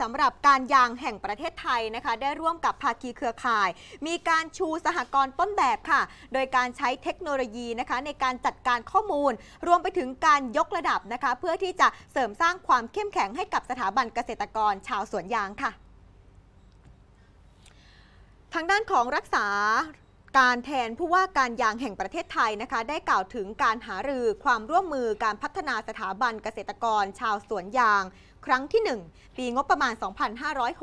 สำหรับการยางแห่งประเทศไทยนะคะได้ร่วมกับภาคีเครือข่าย มีการชูสหกรณ์ต้นแบบค่ะโดยการใช้เทคโนโลยีนะคะในการจัดการข้อมูล รวมไปถึงการยกระดับนะคะเพื่อที่จะเสริมสร้างความเข้มแข็งให้กับสถาบันเกษตรกรชาวสวนยางค่ะ ทางด้านของรักษาการแทนผู้ว่าการยางแห่งประเทศไทยนะคะ ได้กล่าวถึงการหารือความร่วมมือการพัฒนาสถาบันเกษตรกรชาวสวนยางครั้งที่ 1 ปีงบประมาณ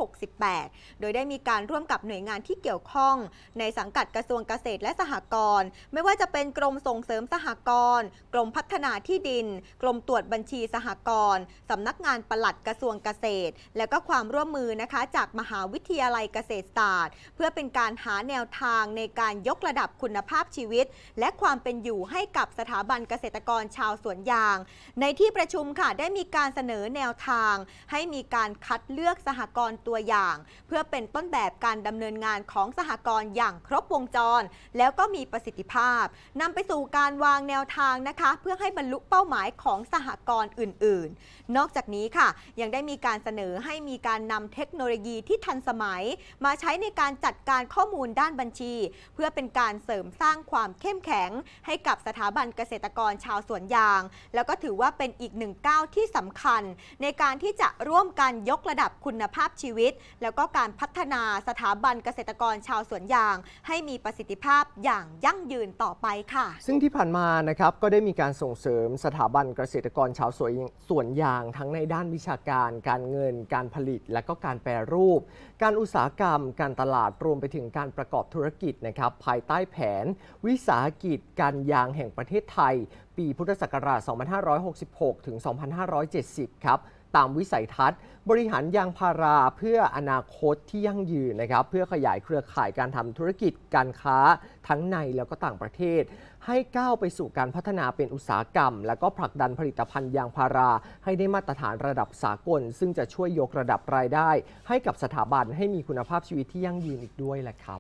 2568 โดยได้มีการร่วมกับหน่วยงานที่เกี่ยวข้อง ในสังกัดกระทรวงเกษตรและสหกรณ์ไม่ว่าจะเป็นกรมส่งเสริมสหกรณ์กรมพัฒนาที่ดิน กรมตรวจบัญชีสหกรณ์สำนักงานปลัดกระทรวงเกษตร และก็ความร่วมมือนะคะจากมหาวิทยาลัยเกษตรศาสตร์ เพื่อเป็นการหาแนวทางในการยกระดับคุณภาพชีวิต และความเป็นอยู่ให้กับสถาบันเกษตรกรชาวสวนยาง ในที่ประชุมค่ะ ได้มีการเสนอแนวทาง ให้มีการคัดเลือกสหกรณ์ตัวอย่าง เพื่อเป็นต้นแบบการดำเนินงานของสหกรณ์อย่างครบวงจร แล้วก็มีประสิทธิภาพนำไปสู่การวางแนวทางนะคะ เพื่อให้บรรลุเป้าหมายของสหกรณ์อื่นๆ นอกจากนี้ค่ะ ยังได้มีการเสนอให้มีการนำเทคโนโลยีที่ทันสมัย มาใช้ในการจัดการข้อมูลด้านบัญชี เพื่อเป็นการเสริมสร้างความเข้มแข็งให้กับสถาบันเกษตรกรชาวสวนยาง แล้วก็ถือว่าเป็นอีกหนึ่งก้าว ที่สำคัญ ในการที่จะร่วมกันยกระดับคุณภาพชีวิต แล้วก็การพัฒนาสถาบันเกษตรกรชาวสวนยาง ให้มีประสิทธิภาพอย่างยั่งยืนต่อไปค่ะ ซึ่งที่ผ่านมานะครับก็ได้มีการส่งเสริมสถาบันเกษตรกรชาวสวนสวนยางทั้งในด้านวิชาการ การเงิน การผลิต และก็การแปรรูป การอุตสาหกรรมการตลาดรวมไปถึงการประกอบธุรกิจนะครับภายใต้แผน วิสาหกิจ การยางแห่งประเทศไทย ปีพุทธศักราช 2566 ถึง 2570 ครับ ตามวิสัยทัศน์ บริหารยางพาราเพื่ออนาคตที่ยั่งยืนนะครับเพื่อขยายเครือข่ายการทำธุรกิจการค้าทั้งในแล้วก็ต่างประเทศ ให้ก้าวไปสู่การพัฒนาเป็นอุตสาหกรรม และก็ผลักดันผลิตภัณฑ์ยางพารา ให้ได้มาตรฐานระดับสากล ซึ่งจะช่วยยกระดับรายได้ ให้กับสถาบันให้มีคุณภาพชีวิตที่ยั่งยืนอีกด้วยแหละครับ